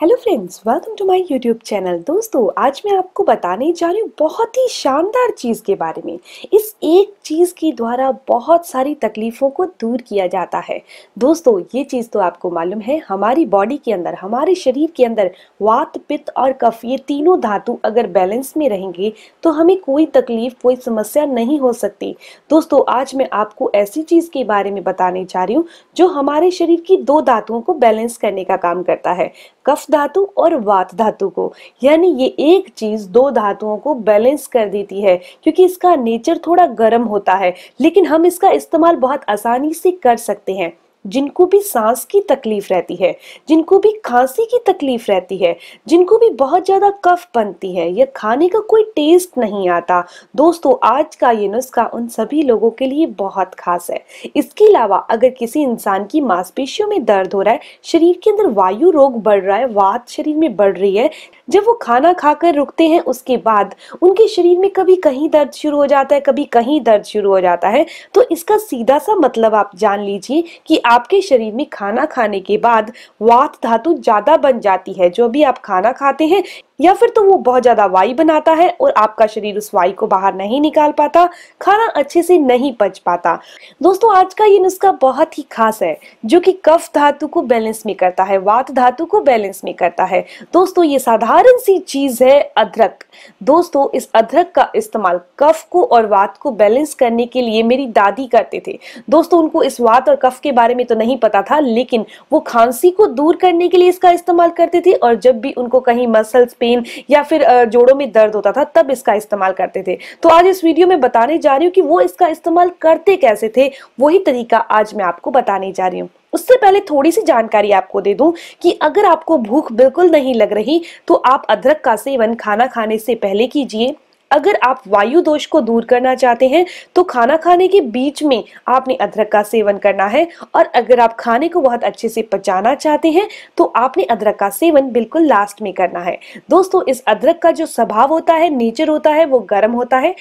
hello friends welcome to my YouTube channel दोस्तों आज मैं आपको बताने जा रही हूँ बहुत ही शानदार चीज़ के बारे में इस एक चीज़ के द्वारा बहुत सारी तकलीफ़ों को दूर किया जाता है दोस्तों ये चीज़ तो आपको मालूम है हमारी बॉडी के अंदर हमारे शरीर के अंदर वात पित्त और कफ ये तीनों धातु अगर बैलेंस में रहेंगे तो हमें कोई तकलीफ कोई समस्या नहीं हो सकती दोस्तों आज मैं आपको ऐसी चीज़ के बारे में बताने जा रही हूँ जो हमारे शरीर की दो धातुओं को बैलेंस करने का काम करता है कफ धातु और वात धातु को यानी ये एक चीज दो धातुओं को बैलेंस कर देती है क्योंकि इसका नेचर थोड़ा गर्म होता है लेकिन हम इसका इस्तेमाल बहुत आसानी से कर सकते हैं जिनको भी सांस की तकलीफ रहती है जिनको भी खांसी की तकलीफ रहती है जिनको भी बहुत ज़्यादा कफ बनती है या खाने का कोई टेस्ट नहीं आता दोस्तों आज का ये नुस्खा उन सभी लोगों के लिए बहुत खास है इसके अलावा अगर किसी इंसान की मांसपेशियों में दर्द हो रहा है शरीर के अंदर वायु रोग बढ़ रहा है वात शरीर में बढ़ रही है जब वो खाना खाकर रुकते हैं उसके बाद उनके शरीर में कभी कहीं दर्द शुरू हो जाता है कभी कहीं दर्द शुरू हो जाता है तो इसका सीधा सा मतलब आप जान लीजिए कि आप आपके शरीर में खाना खाने के बाद वात धातु ज्यादा बन जाती है जो भी आप खाना खाते हैं या फिर तो वो बहुत ज़्यादा वायु बनाता है और आपका शरीर उस वायु को बाहर नहीं निकाल पाता खाना अच्छे से नहीं पच पाता दोस्तों आज का ये नुस्खा बहुत ही खास है जो कि कफ धातु को बैलेंस में करता है वात धातु को बैलेंस में करता है दोस्तों ये साधारण सी चीज़ है अदरक दोस्तों इस अदरक का इस्तेमाल कफ को और वात को बैलेंस करने के लिए मेरी दादी करते थे दोस्तों उनको इस वात और कफ के बारे में तो नहीं पता था लेकिन वो खांसी को दूर करने के लिए इसका इस्तेमाल करते थे और जब भी उनको कहीं मसल्स पे पेन या फिर जोड़ों में दर्द होता था तब इसका इस्तेमाल करते थे तो आज इस वीडियो में बताने जा रही हूँ कि वो इसका इस्तेमाल करते कैसे थे वही तरीका आज मैं आपको बताने जा रही हूँ उससे पहले थोड़ी सी जानकारी आपको दे दूं कि अगर आपको भूख बिल्कुल नहीं लग रही तो आप अदरक का सेवन खाना खाने से पहले कीजिए अगर आप वायु दोष को दूर करना चाहते हैं तो खाना खाने के बीच में आपने अदरक का सेवन करना है और अगर आप खाने को बहुत अच्छे से पचाना चाहते हैं तो आपने अदरक का सेवन बिल्कुल लास्ट में करना है दोस्तों इस अदरक का जो स्वभाव होता है नेचर होता है वो गर्म होता है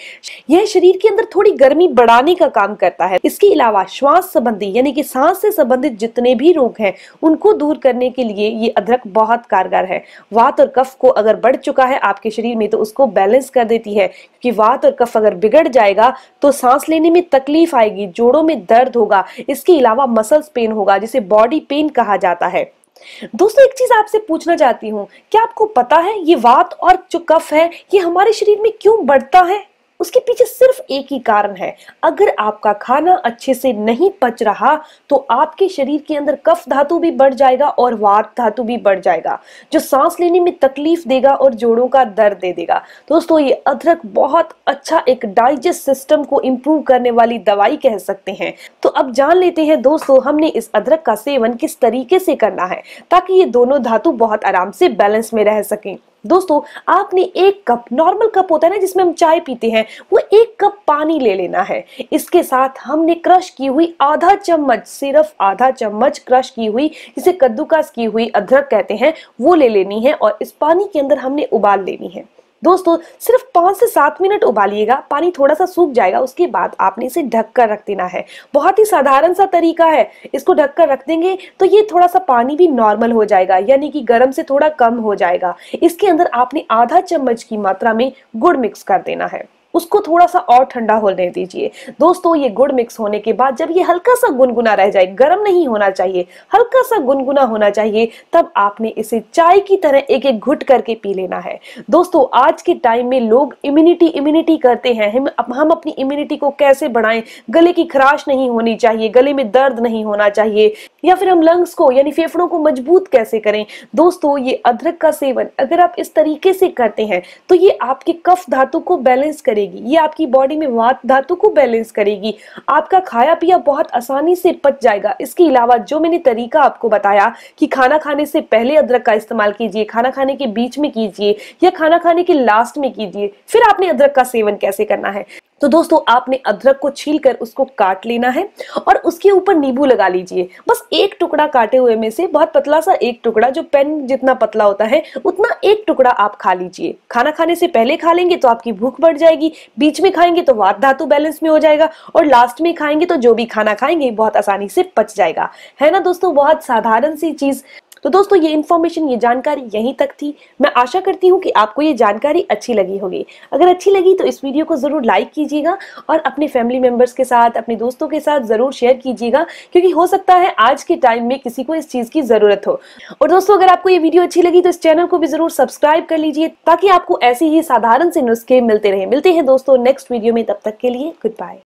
यह शरीर के अंदर थोड़ी गर्मी बढ़ाने का काम करता है इसके अलावा श्वास संबंधी यानी कि सांस से संबंधित जितने भी रोग हैं उनको दूर करने के लिए ये अदरक बहुत कारगर है वात और कफ को अगर बढ़ चुका है आपके शरीर में तो उसको बैलेंस कर देती है है क्योंकि वात और कफ अगर बिगड़ जाएगा तो सांस लेने में तकलीफ आएगी जोड़ों में दर्द होगा इसके अलावा मसल्स पेन होगा जिसे बॉडी पेन कहा जाता है दोस्तों एक चीज आपसे पूछना चाहती हूँ क्या आपको पता है ये वात और जो कफ है ये हमारे शरीर में क्यों बढ़ता है उसके पीछे सिर्फ एक ही कारण है अगर आपका खाना अच्छे से नहीं पच रहा तो आपके शरीर के अंदर कफ धातु भी बढ़ जाएगा और वात धातु भी बढ़ जाएगा जो सांस लेने में तकलीफ देगा और जोड़ों का दर्द दे देगा दोस्तों ये अदरक बहुत अच्छा एक डाइजेस्ट सिस्टम को इम्प्रूव करने वाली दवाई कह सकते हैं तो अब जान लेते हैं दोस्तों हमने इस अदरक का सेवन किस तरीके से करना है ताकि ये दोनों धातु बहुत आराम से बैलेंस में रह सकें दोस्तों आपने एक कप नॉर्मल कप होता है ना जिसमें हम चाय पीते हैं वो एक कप पानी ले लेना है इसके साथ हमने क्रश की हुई आधा चम्मच सिर्फ आधा चम्मच क्रश की हुई जिसे कद्दूकास की हुई अदरक कहते हैं वो ले लेनी है और इस पानी के अंदर हमने उबाल लेनी है दोस्तों सिर्फ पाँच से सात मिनट उबालिएगा पानी थोड़ा सा सूख जाएगा उसके बाद आपने इसे ढक कर रख देना है बहुत ही साधारण सा तरीका है इसको ढक कर रख देंगे तो ये थोड़ा सा पानी भी नॉर्मल हो जाएगा यानी कि गर्म से थोड़ा कम हो जाएगा इसके अंदर आपने आधा चम्मच की मात्रा में गुड़ मिक्स कर देना है उसको थोड़ा सा और ठंडा होने दीजिए दोस्तों ये गुड़ मिक्स होने के बाद जब ये हल्का सा गुनगुना रह जाए गर्म नहीं होना चाहिए हल्का सा गुनगुना होना चाहिए तब आपने इसे चाय की तरह एक एक घुट करके पी लेना है दोस्तों आज के टाइम में लोग इम्यूनिटी इम्यूनिटी करते हैं हम हम अपनी इम्यूनिटी को कैसे बढ़ाएं गले की खराश नहीं होनी चाहिए गले में दर्द नहीं होना चाहिए या फिर हम लंग्स को यानी फेफड़ों को मजबूत कैसे करें दोस्तों ये अदरक का सेवन अगर आप इस तरीके से करते हैं तो ये आपके कफ धातु को बैलेंस करेगी करेगी ये आपकी बॉडी में धातु को बैलेंस करेगी आपका खाया पिया बहुत आसानी से पच जाएगा इसके अलावा जो मैंने तरीका आपको बताया कि खाना खाने से पहले अदरक का इस्तेमाल कीजिए खाना खाने के बीच में कीजिए या खाना खाने के लास्ट में कीजिए फिर आपने अदरक का सेवन कैसे करना है तो दोस्तों आपने अदरक को छील कर उसको काट लेना है और उसके ऊपर नींबू लगा लीजिए बस एक टुकड़ा काटे हुए में से बहुत पतला सा एक टुकड़ा जो पेन जितना पतला होता है उतना एक टुकड़ा आप खा लीजिए खाना खाने से पहले खा लेंगे तो आपकी भूख बढ़ जाएगी बीच में खाएंगे तो वाद धातु बैलेंस में हो जाएगा और लास्ट में खाएंगे तो जो भी खाना खाएंगे बहुत आसानी से पच जाएगा है ना दोस्तों बहुत साधारण सी चीज तो दोस्तों ये इन्फॉर्मेशन ये जानकारी यहीं तक थी मैं आशा करती हूँ कि आपको ये जानकारी अच्छी लगी होगी अगर अच्छी लगी तो इस वीडियो को ज़रूर लाइक कीजिएगा और अपने फैमिली मेम्बर्स के साथ अपने दोस्तों के साथ ज़रूर शेयर कीजिएगा क्योंकि हो सकता है आज के टाइम में किसी को इस चीज़ की ज़रूरत हो और दोस्तों अगर आपको ये वीडियो अच्छी लगी तो इस चैनल को भी ज़रूर सब्सक्राइब कर लीजिए ताकि आपको ऐसे ही साधारण से नुस्खे मिलते रहे मिलते हैं दोस्तों नेक्स्ट वीडियो में तब तक के लिए गुड बाय